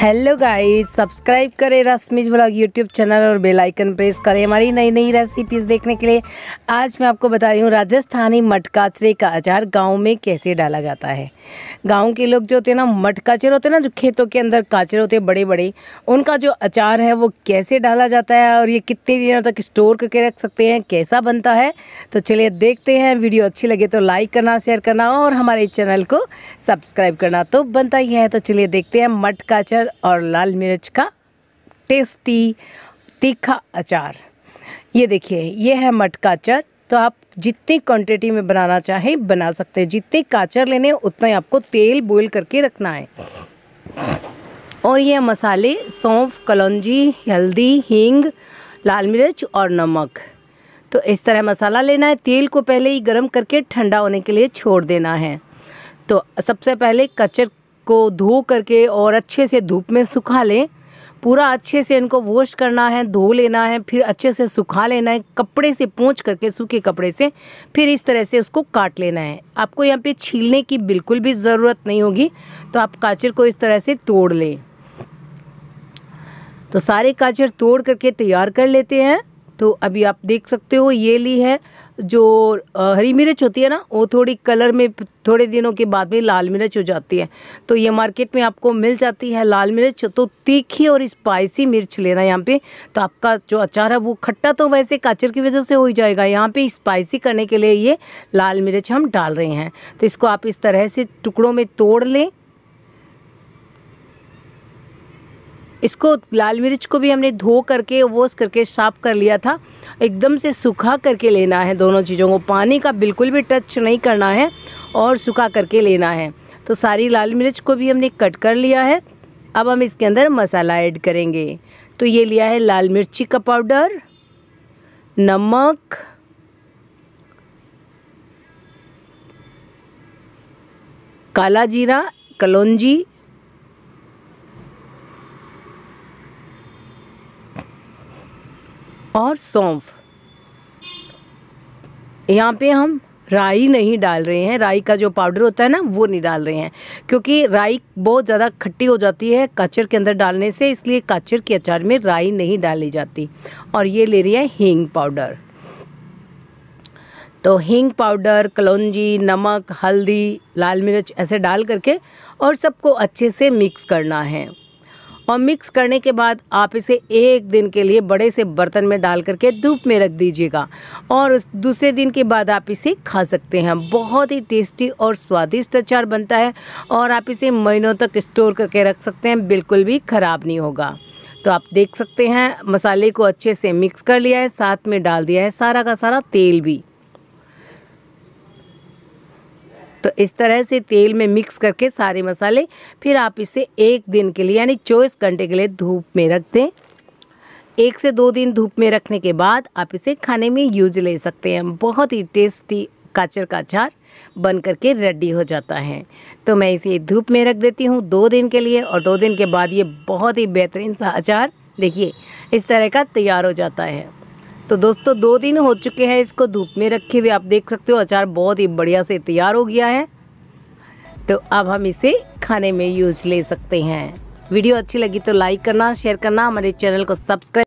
hello guys subscribe करें Rashmi's blog YouTube channel और bell icon press करें हमारी नई नई रेसिपीज देखने के लिए आज मैं आपको बता रही हूँ राजस्थानी मटकाचरे का अचार गांव में कैसे डाला जाता है गांव के लोग जो होते हैं ना मटकाचर होते हैं ना जो खेतों के अंदर काचरे होते हैं बड़े बड़े उनका जो अचार है वो कैसे डाला जाता है और ये कितने दिनों तक स्टोर करके रख सकते हैं कैसा बनता है तो चलिए देखते हैं वीडियो अच्छी लगे तो लाइक करना शेयर करना और हमारे चैनल को सब्सक्राइब करना तो बनता ही है तो चलिए देखते हैं मटकाचर और लाल मिर्च का टेस्टी तीखा अचार ये देखिए ये है मटका अचार तो आप जितनी क्वांटिटी में बनाना चाहें बना सकते हैं जितने काचर लेने उतना ही आपको तेल बॉईल करके रखना है और ये मसाले सौंफ कलौजी हल्दी हींग लाल मिर्च और नमक तो इस तरह मसाला लेना है तेल को पहले ही गर्म करके ठंडा होने के लिए छोड़ देना है तो सबसे पहले कचर इसको धो करके और अच्छे से धूप में सुखा लें पूरा अच्छे से इनको वॉश करना है धो लेना है फिर अच्छे से सुखा लेना है कपड़े से पोंछ करके सूखे कपड़े से फिर इस तरह से उसको काट लेना है आपको यहाँ पे छीलने की बिल्कुल भी ज़रूरत नहीं होगी तो आप काचर को इस तरह से तोड़ लें तो सारे काचर तोड़ करके तैयार कर लेते हैं तो अभी आप देख सकते हो ये ली है जो हरी मिर्च होती है ना वो थोड़ी कलर में थोड़े दिनों के बाद में लाल मिर्च हो जाती है तो ये मार्केट में आपको मिल जाती है लाल मिर्च तो तीखी और स्पाइसी मिर्च लेना यहाँ पे तो आपका जो अचार है वो खट्टा तो वैसे काचर की वजह से हो ही जाएगा यहाँ पे स्पाइसी करने के लिए ये लाल मिर्च हम डाल रहे हैं तो इसको आप इस तरह से टुकड़ों में तोड़ लें इसको लाल मिर्च को भी हमने धो करके वॉश करके साफ कर लिया था एकदम से सूखा करके लेना है दोनों चीज़ों को पानी का बिल्कुल भी टच नहीं करना है और सूखा करके लेना है तो सारी लाल मिर्च को भी हमने कट कर लिया है अब हम इसके अंदर मसाला ऐड करेंगे तो ये लिया है लाल मिर्ची का पाउडर नमक काला जीरा कलौजी और सौंफ यहाँ पे हम राई नहीं डाल रहे हैं राई का जो पाउडर होता है ना वो नहीं डाल रहे हैं क्योंकि राई बहुत ज़्यादा खट्टी हो जाती है काचर के अंदर डालने से इसलिए काचर के अचार में राई नहीं डाली जाती और ये ले रही है हींग पाउडर तो हींग पाउडर कलौजी नमक हल्दी लाल मिर्च ऐसे डाल करके और सबको अच्छे से मिक्स करना है और मिक्स करने के बाद आप इसे एक दिन के लिए बड़े से बर्तन में डाल करके धूप में रख दीजिएगा और दूसरे दिन के बाद आप इसे खा सकते हैं बहुत ही टेस्टी और स्वादिष्ट अचार बनता है और आप इसे महीनों तक स्टोर करके रख सकते हैं बिल्कुल भी ख़राब नहीं होगा तो आप देख सकते हैं मसाले को अच्छे से मिक्स कर लिया है साथ में डाल दिया है सारा का सारा तेल भी तो इस तरह से तेल में मिक्स करके सारे मसाले फिर आप इसे एक दिन के लिए यानी चौबीस घंटे के लिए धूप में रख दें एक से दो दिन धूप में रखने के बाद आप इसे खाने में यूज ले सकते हैं बहुत ही टेस्टी काचर का अचार बन करके रेडी हो जाता है तो मैं इसे धूप में रख देती हूँ दो दिन के लिए और दो दिन के बाद ये बहुत ही बेहतरीन सा अचार देखिए इस तरह का तैयार हो जाता है तो दोस्तों दो दिन हो चुके हैं इसको धूप में रखे हुए आप देख सकते हो अचार बहुत ही बढ़िया से तैयार हो गया है तो अब हम इसे खाने में यूज ले सकते हैं वीडियो अच्छी लगी तो लाइक करना शेयर करना हमारे चैनल को सब्सक्राइब